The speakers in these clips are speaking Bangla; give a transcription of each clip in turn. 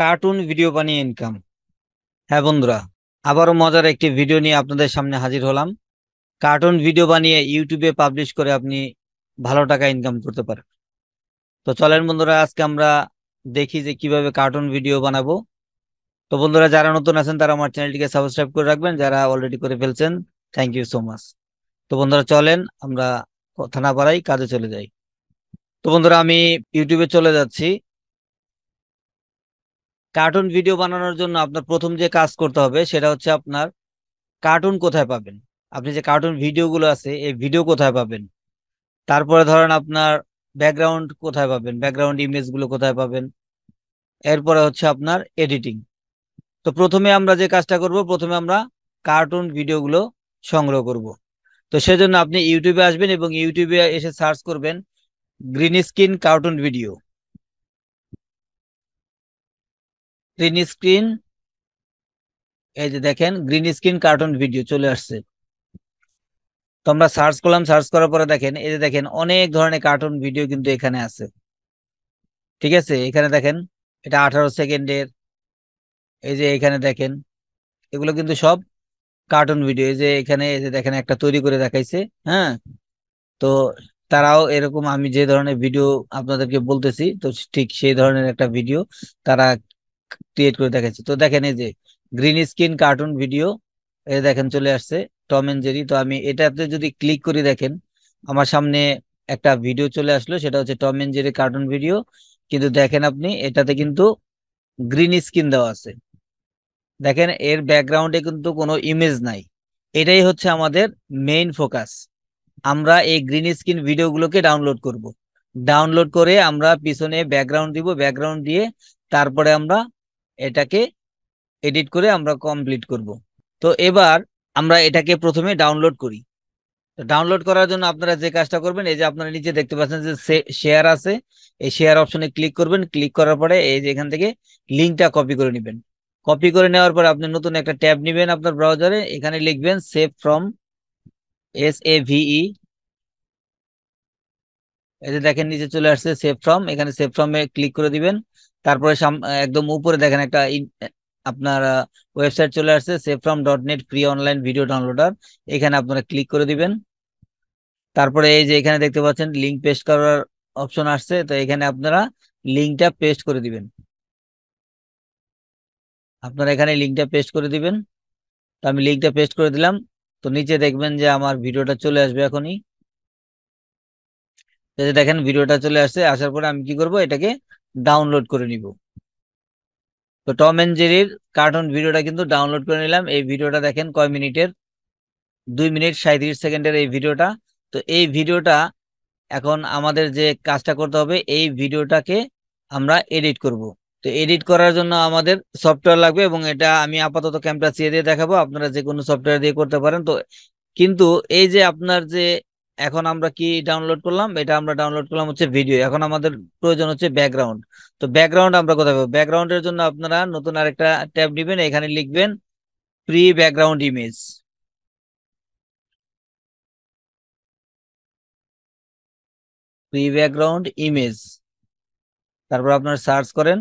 কার্টুন ভিডিও বানিয়ে ইনকাম হ্যাঁ বন্ধুরা আবারও মজার একটি ভিডিও নিয়ে আপনাদের সামনে হাজির হলাম কার্টুন ভিডিও বানিয়ে ইউটিউবে পাবলিশ করে আপনি ভালো টাকা ইনকাম করতে পারেন তো চলেন বন্ধুরা আজকে আমরা দেখি যে কিভাবে কার্টুন ভিডিও বানাবো তো বন্ধুরা যারা নতুন আছেন তারা আমার চ্যানেলটিকে সাবস্ক্রাইব করে রাখবেন যারা অলরেডি করে ফেলছেন থ্যাংক ইউ সো মাচ তো বন্ধুরা চলেন আমরা কথা না পারাই কাজে চলে যাই তো বন্ধুরা আমি ইউটিউবে চলে যাচ্ছি কার্টুন ভিডিও বানানোর জন্য আপনার প্রথম যে কাজ করতে হবে সেটা হচ্ছে আপনার কার্টুন কোথায় পাবেন আপনি যে কার্টুন ভিডিওগুলো আছে এই ভিডিও কোথায় পাবেন তারপরে ধরেন আপনার ব্যাকগ্রাউন্ড কোথায় পাবেন ব্যাকগ্রাউন্ড ইমেজগুলো কোথায় পাবেন এরপরে হচ্ছে আপনার এডিটিং তো প্রথমে আমরা যে কাজটা করব প্রথমে আমরা কার্টুন ভিডিওগুলো সংগ্রহ করব তো সেজন্য আপনি ইউটিউবে আসবেন এবং ইউটিউবে এসে সার্চ করবেন green screen cartoon video green screen এই যে দেখেন গ্রিন স্ক্রিন কার্টুন ভিডিও চলে আসছে তোমরা সার্চ করলাম সার্চ করার পরে দেখেন এই যে দেখেন অনেক ধরনের কার্টুন ভিডিও কিন্তু এখানে আছে ঠিক আছে এখানে দেখেন এটা আঠারো সেকেন্ডের এই যে এখানে দেখেন এগুলো কিন্তু সব কার্টুন ভিডিও এই যে এখানে এই যে দেখেন একটা তৈরি করে দেখাইছে হ্যাঁ তো তারাও এরকম আমি যে ধরনের ভিডিও আপনাদেরকে বলতেছি তো ঠিক সেই ধরনের একটা ভিডিও তারা ক্রিয়েট করে দেখাচ্ছি তো দেখেন এই যে গ্রিন স্ক্রিন কার্টুন ভিডিও এ দেখেন চলে আসছে টম এন্ড জেরি তো আমি এটাতে যদি ক্লিক করি দেখেন আমার সামনে একটা ভিডিও চলে আসলো সেটা হচ্ছে Tom and Jerry cartoon video কিন্তু দেখেন আপনি এটাতে কিন্তু গ্রিন স্ক্রিন দেওয়া আছে দেখেন এর ব্যাকগ্রাউন্ডে কিন্তু কোনো ইমেজ নাই এটাই হচ্ছে আমাদের মেইন ফোকাস আমরা এই গ্রিন স্ক্রিন ভিডিওগুলোকে ডাউনলোড করব। ডাউনলোড করে আমরা পিছনে ব্যাকগ্রাউন্ড দিব ব্যাকগ্রাউন্ড দিয়ে তারপরে আমরা এটাকে এডিট করে আমরা কমপ্লিট করব তো এবার আমরা এটাকে প্রথমে ডাউনলোড করি তো ডাউনলোড করার জন্য আপনারা যে কাজটা করবেন এই যে আপনারা নিচে দেখতে পাচ্ছেন যে শেয়ার আছে এই শেয়ার অপশনে ক্লিক করবেন ক্লিক করার পরে এই যে এখান থেকে লিঙ্কটা কপি করে নেবেন কপি করে নেওয়ার পরে আপনি নতুন একটা ট্যাব নেবেন আপনার ব্রাউজারে এখানে লিখবেন save from S A V এই যে দেখেন নিচে চলে আসছে সেভ ফ্রম এখানে সেভ ফ্রমে ক্লিক করে দিবেন তারপরে একদম উপরে দেখেন একটা আপনার ওয়েবসাইট চলে আসছে from dot net free online video downloader এখানে আপনারা ক্লিক করে দিবেন তারপরে এই যে এখানে দেখতে পাচ্ছেন লিঙ্ক পেস্ট করার অপশন আসছে তো এখানে আপনারা লিঙ্কটা পেস্ট করে দিবেন আপনারা এখানে লিঙ্কটা পেস্ট করে দিবেন তো আমি লিঙ্কটা পেস্ট করে দিলাম তো নিচে দেখবেন যে আমার ভিডিওটা চলে আসবে এখনই দেখেন ভিডিওটা চলে আসছে আসার পরে আমি কি করব এটাকে ডাউনলোড করে নিব তো টম এন্ড জেরির কার্টুন ভিডিওটা কিন্তু ডাউনলোড করে নিলাম এই ভিডিওটা দেখেন কয় মিনিটের দুই মিনিট সাঁত্রিশ সেকেন্ডের এই ভিডিওটা তো এই ভিডিওটা এখন আমাদের যে কাজটা করতে হবে এই ভিডিওটাকে আমরা এডিট করব তো এডিট করার জন্য আমাদের সফটওয়্যার লাগবে এবং এটা আমি আপাতত ক্যাম্পটা দিয়ে দেখাবো আপনারা যে কোনো সফটওয়্যার দিয়ে করতে পারেন তো কিন্তু এই যে আপনার যে এখন আমরা কি ডাউনলোড করলাম এটা আমরা ডাউনলোড করলাম হচ্ছে ভিডিও এখন আমাদের প্রয়োজন হচ্ছে ব্যাকগ্রাউন্ড তো ব্যাকগ্রাউন্ড আমরা কোথায় পাবো ব্যাকগ্রাউন্ডের জন্য আপনারা নতুন আরেকটা ট্যাব নেবেন এখানে লিখবেন free background image free background image তারপর আপনারা সার্চ করেন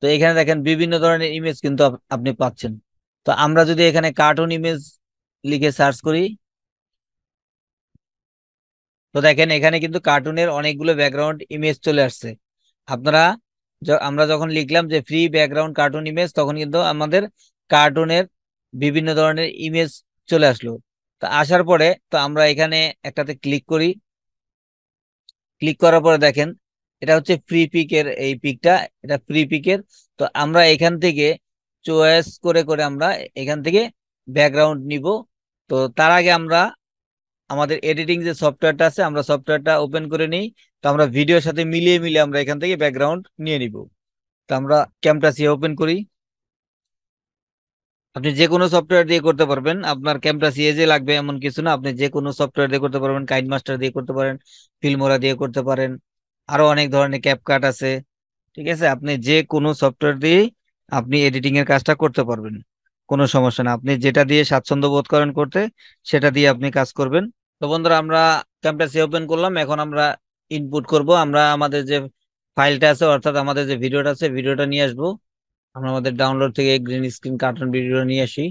তো এখানে দেখেন বিভিন্ন ধরনের ইমেজ কিন্তু আপনি পাচ্ছেন তো আমরা যদি এখানে কার্টুন ইমেজ লিখে সার্চ করি তো দেখেন এখানে কিন্তু কার্টুনের অনেকগুলো ব্যাকগ্রাউন্ড ইমেজ চলে আসছে আপনারা আমরা যখন লিখলাম যে ফ্রি ব্যাকগ্রাউন্ড কার্টুন ইমেজ তখন কিন্তু আমাদের কার্টুনের বিভিন্ন ধরনের ইমেজ চলে আসলো তো আসার পরে তো আমরা এখানে একটাতে ক্লিক করি ক্লিক করার পরে দেখেন এটা হচ্ছে ফ্রি পিকের এই পিকটা এটা ফ্রি পিকের তো আমরা এখান থেকে চয়েস করে করে আমরা এখান থেকে ব্যাকগ্রাউন্ড নিব তো তার আগে আমরা আমাদের এডিটিং যে সফটওয়্যারটা আছে আমরা সফটওয়্যারটা ওপেন করে নিই তো আমরা ভিডিওর সাথে মিলিয়ে মিলিয়ে আমরা এখান থেকে ব্যাকগ্রাউন্ড নিয়ে নিব তো আমরা ক্যামটাসিয়া ওপেন করি আপনি যে কোনো সফটওয়্যার দিয়ে করতে পারবেন আপনার এ যে লাগবে এমন কিছু না আপনি যে কোনো সফটওয়্যার দিয়ে করতে পারবেন কাইন মাস্টার দিয়ে করতে পারেন ফিল্মোরা দিয়ে করতে পারেন আরো অনেক ধরনের ক্যাপকাট আছে ঠিক আছে আপনি যে কোনো সফটওয়্যার দিয়ে আপনি এডিটিং এর কাজটা করতে পারবেন কোনো সমস্যা না আপনি যেটা দিয়ে স্বাচ্ছন্দ্য বোধ করেন করতে সেটা দিয়ে আপনি কাজ করবেন তো বন্ধুরা আমরা সে ওপেন করলাম এখন আমরা ইনপুট করব আমরা আমাদের যে ফাইলটা আছে অর্থাৎ আমাদের যে ভিডিওটা আছে ভিডিওটা নিয়ে আসবো আমরা আমাদের ডাউনলোড থেকে গ্রিন স্ক্রিন কার্টুন ভিডিওটা নিয়ে আসি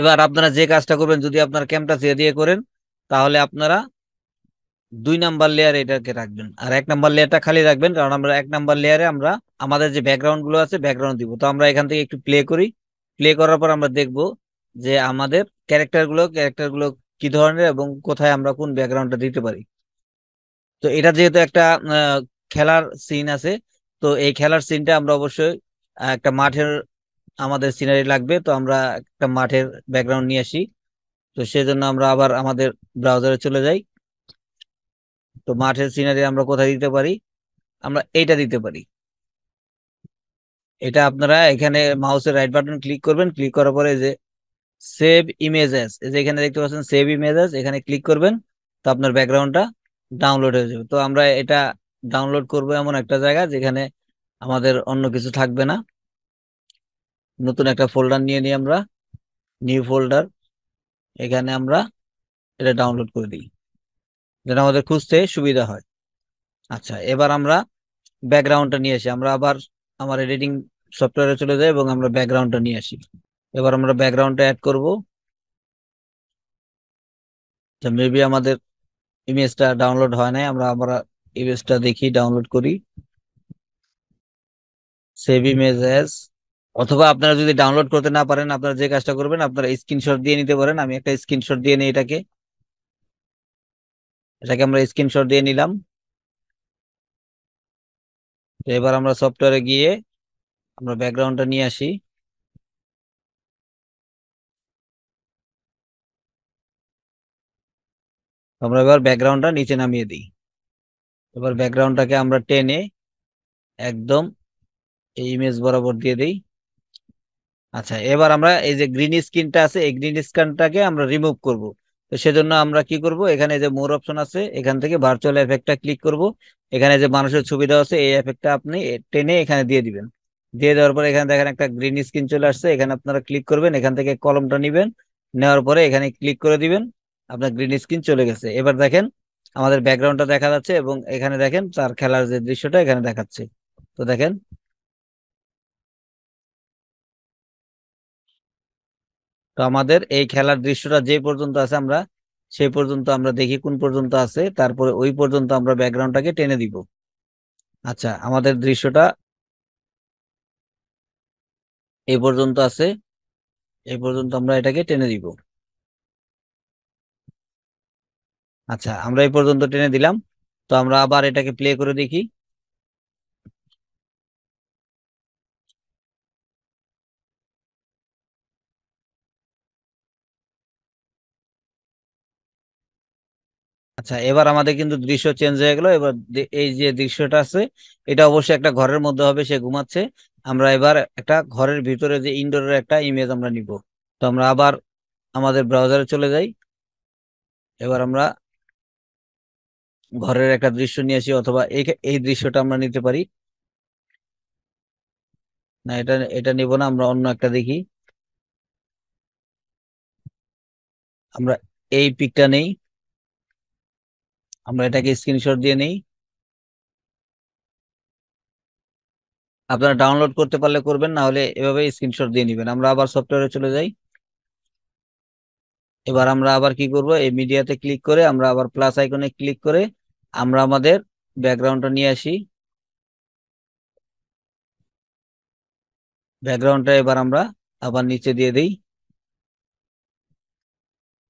এবার আপনারা যে কাজটা করবেন যদি আপনার ক্যাম্পটা সে দিয়ে করেন তাহলে আপনারা দুই নাম্বার লেয়ার এটাকে রাখবেন আর এক নাম্বার লেয়ারটা খালি রাখবেন কারণ আমরা এক নাম্বার লেয়ারে আমরা আমাদের যে ব্যাকগ্রাউন্ড গুলো আছে ব্যাকগ্রাউন্ড দিব তো আমরা এখান থেকে একটু প্লে করি প্লে করার পর আমরা দেখব যে আমাদের ক্যারেক্টারগুলো ক্যারেক্টারগুলো কি ধরনের এবং কোথায় আমরা কোন ব্যাকগ্রাউন্ডটা দিতে পারি তো এটা যেহেতু একটা খেলার সিন আছে তো এই খেলার সিনটা আমরা অবশ্যই একটা মাঠের আমাদের সিনারি লাগবে তো আমরা একটা মাঠের ব্যাকগ্রাউন্ড নিয়ে আসি তো সেজন্য আমরা আবার আমাদের ব্রাউজারে চলে যাই তো মাঠের সিনারি আমরা কোথায় দিতে পারি আমরা এইটা দিতে পারি এটা আপনারা এখানে মাউসের রাইট বাটন ক্লিক করবেন ক্লিক করার পরে যে সেভ ইমেজেস এই যে এখানে দেখতে পাচ্ছেন সেভ ইমেজেস এখানে ক্লিক করবেন তো আপনার ব্যাকগ্রাউন্ডটা ডাউনলোড হয়ে যাবে তো আমরা এটা ডাউনলোড করব এমন একটা জায়গা যেখানে আমাদের অন্য কিছু থাকবে না নতুন একটা ফোল্ডার নিয়ে নিই আমরা নিউ ফোল্ডার এখানে আমরা এটা ডাউনলোড করে দিই যেন আমাদের খুঁজতে সুবিধা হয় আচ্ছা এবার আমরা ব্যাকগ্রাউন্ডটা নিয়ে আসি আমরা আবার আমার এডিটিং সফটওয়্যারে চলে যাই এবং আমরা ব্যাকগ্রাউন্ডটা নিয়ে আসি এবার আমরা ব্যাকগ্রাউন্ডটা অ্যাড করব মেবি আমাদের ইমেজটা ডাউনলোড হয় নাই আমরা আমরা ইমেজটা দেখি ডাউনলোড করি সেভ ইমেজ অ্যাজ অথবা আপনারা যদি ডাউনলোড করতে না পারেন আপনারা যে কাজটা করবেন আপনারা স্ক্রিনশট দিয়ে নিতে পারেন আমি একটা স্ক্রিনশট দিয়ে নিই এটাকে এটাকে আমরা স্ক্রিনশট দিয়ে নিলাম এবার আমরা সফটওয়্যারে গিয়ে আমরা ব্যাকগ্রাউন্ডটা নিয়ে আসি আমরা এবার ব্যাকগ্রাউন্ডটা নিচে নামিয়ে দিই এবার ব্যাকগ্রাউন্ডটাকে আমরা টেনে একদম এই ইমেজ বরাবর দিয়ে দিই আচ্ছা এবার আমরা এই যে গ্রিন স্ক্রিনটা আছে এই গ্রিন স্ক্রিনটাকে আমরা রিমুভ করব তো সেজন্য আমরা কি করব এখানে যে মোর অপশন আছে এখান থেকে ভার্চুয়াল এফেক্টটা ক্লিক করব এখানে যে মানুষের ছবি দেওয়া আছে এই এফেক্টটা আপনি টেনে এখানে দিয়ে দিবেন দিয়ে দেওয়ার পরে এখানে দেখেন একটা গ্রিন স্ক্রিন চলে আসছে এখানে আপনারা ক্লিক করবেন এখান থেকে কলমটা নেবেন নেওয়ার পরে এখানে ক্লিক করে দিবেন আপনার গ্রিন স্ক্রিন চলে গেছে এবার দেখেন আমাদের ব্যাকগ্রাউন্ডটা দেখা যাচ্ছে এবং এখানে দেখেন তার খেলার যে দৃশ্যটা এখানে দেখাচ্ছে তো দেখেন তো আমাদের এই খেলার দৃশ্যটা যে পর্যন্ত আছে আমরা সেই পর্যন্ত আমরা দেখি কোন পর্যন্ত আছে তারপরে ওই পর্যন্ত আমরা ব্যাকগ্রাউন্ডটাকে টেনে দিব আচ্ছা আমাদের দৃশ্যটা এই পর্যন্ত আছে এই পর্যন্ত আমরা এটাকে টেনে দিব আচ্ছা আমরা এই পর্যন্ত টেনে দিলাম তো আমরা আবার এটাকে প্লে করে দেখি আচ্ছা এবার আমাদের কিন্তু দৃশ্য চেঞ্জ হয়ে গেল এবার এই যে দৃশ্যটা আছে এটা অবশ্যই একটা ঘরের মধ্যে হবে সে ঘুমাচ্ছে আমরা এবার একটা ঘরের ভিতরে যে ইনডোরের একটা ইমেজ আমরা নিব তো আমরা আবার আমাদের ব্রাউজারে চলে যাই এবার আমরা ঘরের একটা দৃশ্য নিয়ে আসি অথবা এই দৃশ্যটা আমরা নিতে পারি না এটা এটা নিব না আমরা অন্য একটা দেখি আমরা এই পিকটা নেই আমরা এটাকে স্ক্রিনশট দিয়ে নেই আপনারা ডাউনলোড করতে পারলে করবেন না হলে এভাবে স্ক্রিনশট দিয়ে নেবেন আমরা আবার সফটওয়্যারে চলে যাই এবার আমরা আবার কি করব এই মিডিয়াতে ক্লিক করে আমরা আবার প্লাস আইকনে ক্লিক করে আমরা আমাদের ব্যাকগ্রাউন্ডটা নিয়ে আসি ব্যাকগ্রাউন্ডটা এবার আমরা আবার নিচে দিয়ে দিই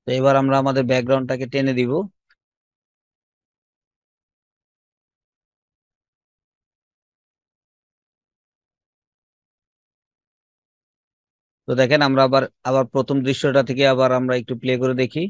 তো এবার আমরা আমাদের ব্যাকগ্রাউন্ডটাকে টেনে দিব তো দেখেন আমরা আবার আবার প্রথম দৃশ্যটা থেকে আবার আমরা একটু প্লে করে দেখি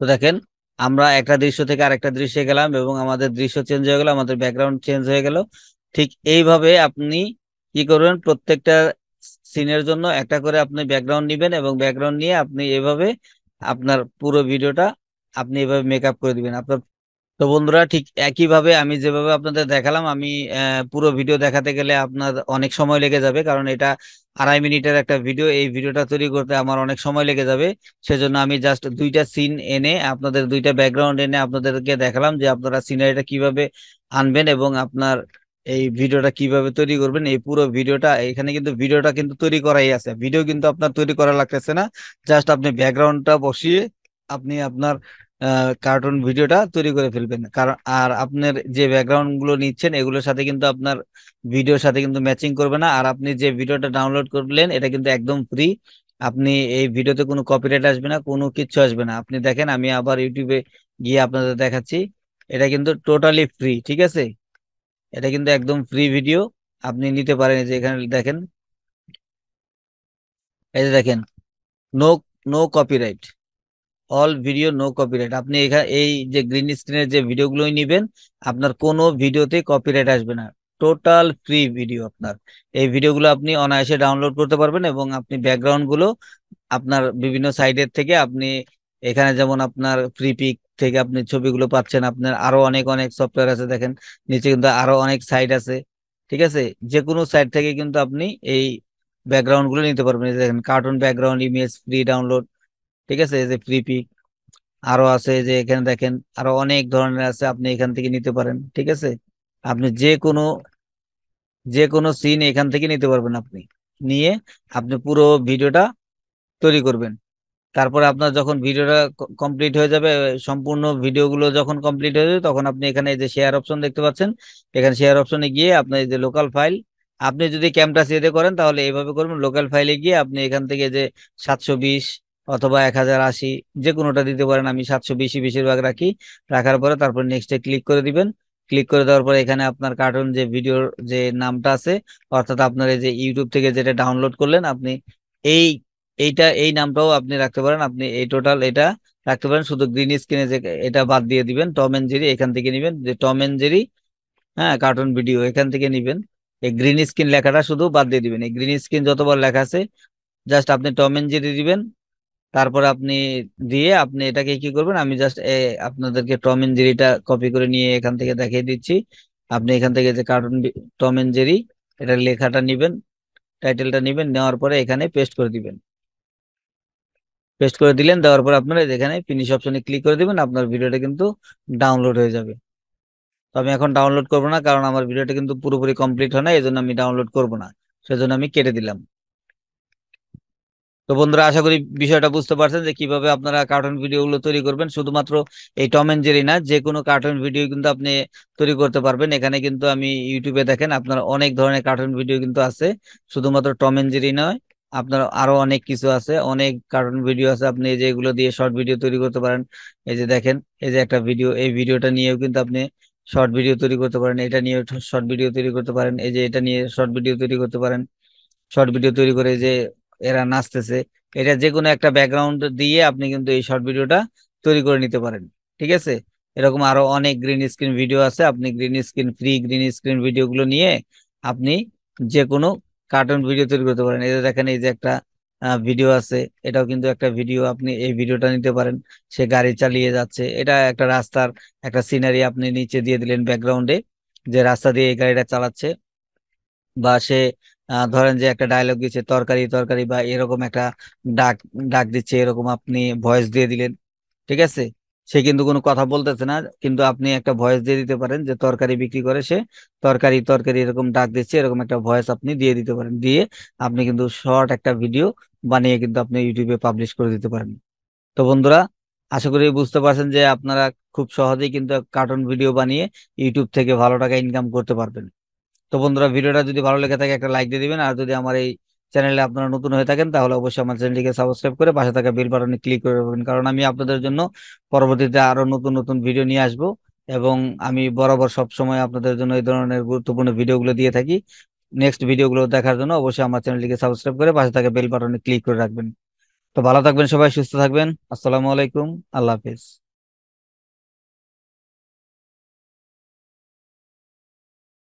তো দেখেন আমরা একটা দৃশ্য থেকে আরেকটা দৃশ্যে গেলাম এবং আমাদের দৃশ্য চেঞ্জ হয়ে গেল আমাদের ব্যাকগ্রাউন্ড চেঞ্জ হয়ে গেল ঠিক এইভাবে আপনি কি করবেন প্রত্যেকটা সিনের জন্য একটা করে আপনি ব্যাকগ্রাউন্ড নেবেন এবং ব্যাকগ্রাউন্ড নিয়ে আপনি এভাবে আপনার পুরো ভিডিওটা আপনি এভাবে মেকআপ করে দিবেন আপনার তো বন্ধুরা ঠিক একইভাবে আমি যেভাবে আপনাদের দেখালাম আমি পুরো ভিডিও দেখাতে গেলে আপনার অনেক সময় লেগে যাবে কারণ এটা আড়াই মিনিটের একটা ভিডিও এই ভিডিওটা তৈরি করতে আমার অনেক সময় লেগে যাবে সেজন্য আমি জাস্ট দুইটা সিন এনে আপনাদের দুইটা ব্যাকগ্রাউন্ড এনে আপনাদেরকে দেখালাম যে আপনারা সিনারিটা কিভাবে আনবেন এবং আপনার এই ভিডিওটা কিভাবে তৈরি করবেন এই পুরো ভিডিওটা এখানে কিন্তু ভিডিওটা কিন্তু তৈরি করাই আছে ভিডিও কিন্তু আপনার তৈরি করা লাগতেছে না জাস্ট আপনি ব্যাকগ্রাউন্ডটা বসিয়ে আপনি আপনার কার্টুন ভিডিওটা তৈরি করে ফেলবেন কারণ আর আপনার যে ব্যাকগ্রাউন্ড গুলো নিচ্ছেন এগুলোর সাথে কিন্তু আপনার ভিডিওর সাথে কিন্তু ম্যাচিং করবে না আর আপনি যে ভিডিওটা ডাউনলোড করলেন এটা কিন্তু একদম ফ্রি আপনি এই ভিডিওতে কোনো কপিরাইট আসবে না কোনো কিচ্ছু আসবে না আপনি দেখেন আমি আবার ইউটিউবে গিয়ে আপনাদের দেখাচ্ছি এটা কিন্তু টোটালি ফ্রি ঠিক আছে এটা কিন্তু একদম ফ্রি ভিডিও আপনি নিতে পারেন যে এখানে দেখেন এই যে দেখেন no no copyright all video no copyright আপনি এখানে এই যে গ্রিন স্ক্রিনের যে ভিডিওগুলোই নেবেন আপনার কোনো ভিডিওতে কপিরাইট আসবে না টোটাল ফ্রি ভিডিও আপনার এই ভিডিওগুলো আপনি অনায়াসে ডাউনলোড করতে পারবেন এবং আপনি ব্যাকগ্রাউন্ডগুলো আপনার বিভিন্ন সাইডের থেকে আপনি এখানে যেমন আপনার ফ্রি পিক থেকে আপনি ছবিগুলো পাচ্ছেন আপনার আরো অনেক অনেক সফটওয়্যার আছে দেখেন নিচে কিন্তু আরো অনেক সাইট আছে ঠিক আছে যে কোনো সাইট থেকে কিন্তু আপনি এই ব্যাকগ্রাউন্ডগুলো নিতে পারবেন দেখেন cartoon background image free download ঠিক আছে এই যে ফ্রি আরো আছে যে এখানে দেখেন আরো অনেক ধরনের আছে আপনি এখান থেকে নিতে পারেন ঠিক আছে আপনি যে কোনো যে কোনো সিন এখান থেকে নিতে পারবেন আপনি নিয়ে আপনি পুরো ভিডিওটা তৈরি করবেন তারপরে আপনার যখন ভিডিওটা কমপ্লিট হয়ে যাবে সম্পূর্ণ ভিডিওগুলো যখন কমপ্লিট হয়ে যাবে তখন আপনি এখানে এই যে শেয়ার অপশন দেখতে পাচ্ছেন এখানে শেয়ার অপশনে গিয়ে আপনার এই যে লোকাল ফাইল আপনি যদি ক্যামটা সিয়ে করেন তাহলে এইভাবে করবেন লোকাল ফাইলে গিয়ে আপনি এখান থেকে যে সাতশো বিশ অথবা এক হাজার আশি যে কোনোটা দিতে পারেন আমি সাতশো বেশি বেশিরভাগ রাখি রাখার পরে তারপর নেক্সটে ক্লিক করে দিবেন ক্লিক করে দেওয়ার পরে এখানে আপনার কার্টুন যে ভিডিওর যে নামটা আছে অর্থাৎ আপনার এই যে ইউটিউব থেকে যেটা ডাউনলোড করলেন আপনি এই এইটা এই নামটাও আপনি রাখতে পারেন আপনি এই টোটাল এটা রাখতে পারেন শুধু গ্রিন স্ক্রিনে যে এটা বাদ দিয়ে দিবেন টম এন্ড জেরি এখান থেকে নেবেন যে টম এন্ড জেরি হ্যাঁ কার্টুন ভিডিও এখান থেকে নেবেন এই গ্রিন স্ক্রিন লেখাটা শুধু বাদ দিয়ে দিবেন এই গ্রিন স্ক্রিন যতবার লেখা আছে জাস্ট আপনি টম এন্ড জেরি দিবেন তারপর আপনি দিয়ে আপনি এটাকে কি করবেন আমি জাস্ট আপনাদেরকে টম এন্ড জেরিটা কপি করে নিয়ে এখান থেকে দেখিয়ে দিচ্ছি আপনি এখান থেকে যে কার্টুন টম এন্ড জেরি এটা লেখাটা নেবেন টাইটেলটা নেবেন নেওয়ার পরে এখানে পেস্ট করে দিবেন পেস্ট করে দিলেন দেওয়ার পর আপনারা এখানে ফিনিশ অপশনে ক্লিক করে দিবেন আপনার ভিডিওটা কিন্তু ডাউনলোড হয়ে যাবে তো আমি এখন ডাউনলোড করব না কারণ আমার ভিডিওটা কিন্তু পুরোপুরি কমপ্লিট হয় না এই জন্য আমি ডাউনলোড করব না সেজন্য আমি কেটে দিলাম তো বন্ধুরা আশা করি বিষয়টা বুঝতে পারছেন যে কিভাবে আপনারা কার্টুন ভিডিও গুলো তৈরি করবেন শুধুমাত্র এই টম এন্ড জেরি না যে কোনো কার্টুন ভিডিও কিন্তু আপনি তৈরি করতে পারবেন এখানে কিন্তু আমি ইউটিউবে দেখেন আপনার অনেক ধরনের কার্টুন ভিডিও কিন্তু আছে শুধুমাত্র টম এন্ড জেরি নয় আপনার আরো অনেক কিছু আছে অনেক কার্টুন ভিডিও আছে আপনি এই যে এগুলো দিয়ে শর্ট ভিডিও তৈরি করতে পারেন এই যে দেখেন এই যে একটা ভিডিও এই ভিডিওটা নিয়েও কিন্তু আপনি শর্ট ভিডিও তৈরি করতে পারেন এটা নিয়ে শর্ট ভিডিও তৈরি করতে পারেন এই যে এটা নিয়ে শর্ট ভিডিও তৈরি করতে পারেন শর্ট ভিডিও তৈরি করে যে এরা নাচতেছে এটা যে কোনো একটা ব্যাকগ্রাউন্ড দিয়ে আপনি কিন্তু এই শর্ট ভিডিওটা তৈরি করে নিতে পারেন ঠিক আছে এরকম আরো অনেক গ্রিন স্ক্রিন ভিডিও আছে আপনি green screen free green screen ভিডিওগুলো নিয়ে আপনি যে কোনো কার্টুন ভিডিও তৈরি করতে পারেন এটা দেখেন এই যে একটা ভিডিও আছে এটাও কিন্তু একটা ভিডিও আপনি এই ভিডিওটা নিতে পারেন সে গাড়ি চালিয়ে যাচ্ছে এটা একটা রাস্তার একটা সিনারি আপনি নিচে দিয়ে দিলেন ব্যাকগ্রাউন্ডে যে রাস্তা দিয়ে এই গাড়িটা চালাচ্ছে বা সে ধরেন যে একটা ডায়লগ দিচ্ছে তরকারি তরকারি বা এরকম একটা ডাক ডাক দিচ্ছে এরকম আপনি ভয়েস দিয়ে দিলেন ঠিক আছে সে কিন্তু কোনো কথা বলতেছে না কিন্তু আপনি একটা ভয়েস দিয়ে দিতে পারেন যে তরকারি বিক্রি করে সে তরকারি তরকারি এরকম ডাক দিচ্ছে এরকম একটা ভয়েস আপনি দিয়ে দিতে পারেন দিয়ে আপনি কিন্তু শর্ট একটা ভিডিও বানিয়ে কিন্তু আপনি ইউটিউবে পাবলিশ করে দিতে পারেন তো বন্ধুরা আশা করি বুঝতে পারছেন যে আপনারা খুব সহজেই কিন্তু কার্টুন ভিডিও বানিয়ে ইউটিউব থেকে ভালো টাকা ইনকাম করতে পারবেন তো বন্ধুরা ভিডিওটা যদি ভালো লেগে থাকে একটা লাইক দিয়ে দিবেন আর যদি আমার এই চ্যানেলে আপনারা নতুন হয়ে থাকেন তাহলে অবশ্যই আমার চ্যানেলটিকে সাবস্ক্রাইব করে পাশে থাকা বেল বাটনে ক্লিক করে রাখবেন কারণ আমি আপনাদের জন্য পরবর্তীতে আরো নতুন নতুন ভিডিও নিয়ে আসব এবং আমি বরাবর সব সময় আপনাদের জন্য এই ধরনের গুরুত্বপূর্ণ ভিডিওগুলো দিয়ে থাকি নেক্সট ভিডিওগুলো দেখার জন্য অবশ্যই আমার চ্যানেলটিকে সাবস্ক্রাইব করে পাশে থাকা বেল বাটনে ক্লিক করে রাখবেন তো ভালো থাকবেন সবাই সুস্থ থাকবেন আসসালামু আলাইকুম আল্লাহ হাফিজ